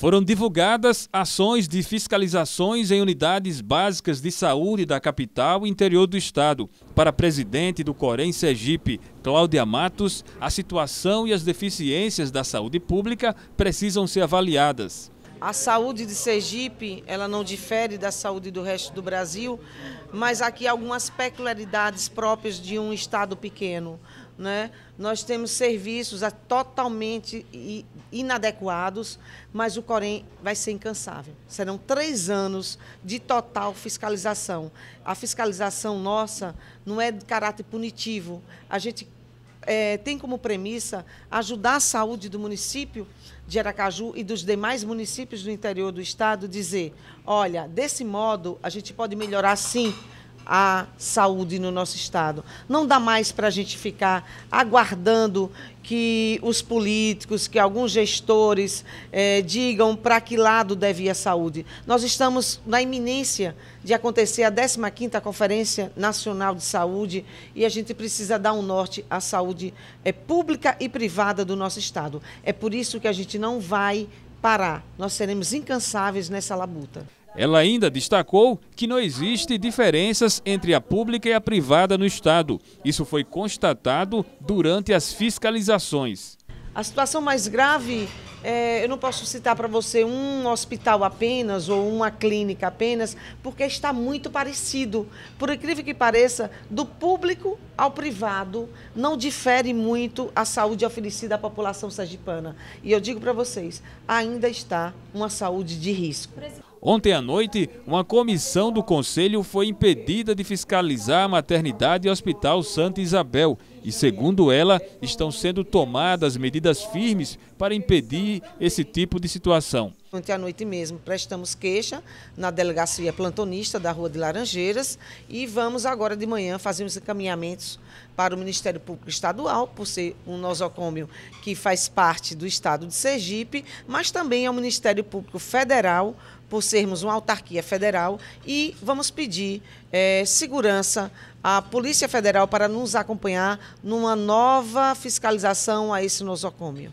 Foram divulgadas ações de fiscalizações em unidades básicas de saúde da capital e interior do estado. Para a presidente do Corém Sergipe, Cláudia Matos, a situação e as deficiências da saúde pública precisam ser avaliadas. A saúde de Sergipe, ela não difere da saúde do resto do Brasil, mas aqui algumas peculiaridades próprias de um estado pequeno. Né? Nós temos serviços totalmente inadequados, mas o Corém vai ser incansável. Serão três anos de total fiscalização. A fiscalização nossa não é de caráter punitivo. A gente é, tem como premissa ajudar a saúde do município de Aracaju e dos demais municípios do interior do estado, dizer: olha, desse modo a gente pode melhorar sim a saúde no nosso estado. Não dá mais para a gente ficar aguardando que os políticos, que alguns gestores eh, digam para que lado deve ir a saúde. Nós estamos na iminência de acontecer a 15ª Conferência Nacional de Saúde e a gente precisa dar um norte à saúde eh, pública e privada do nosso Estado. É por isso que a gente não vai parar. Nós seremos incansáveis nessa labuta. Ela ainda destacou que não existe diferenças entre a pública e a privada no Estado. Isso foi constatado durante as fiscalizações. A situação mais grave, é, eu não posso citar para você um hospital apenas ou uma clínica apenas, porque está muito parecido. Por incrível que pareça, do público ao privado não difere muito a saúde oferecida à população sergipana. E eu digo para vocês, ainda está uma saúde de risco. Ontem à noite, uma comissão do Conselho foi impedida de fiscalizar a maternidade e Hospital Santa Isabel e, segundo ela, estão sendo tomadas medidas firmes para impedir esse tipo de situação. Ontem à noite mesmo prestamos queixa na delegacia plantonista da Rua de Laranjeiras e vamos agora de manhã fazer os encaminhamentos para o Ministério Público Estadual, por ser um nosocômio que faz parte do estado de Sergipe, mas também ao Ministério Público Federal, por sermos uma autarquia federal, e vamos pedir é, segurança a Polícia Federal para nos acompanhar numa nova fiscalização a esse nosocômio.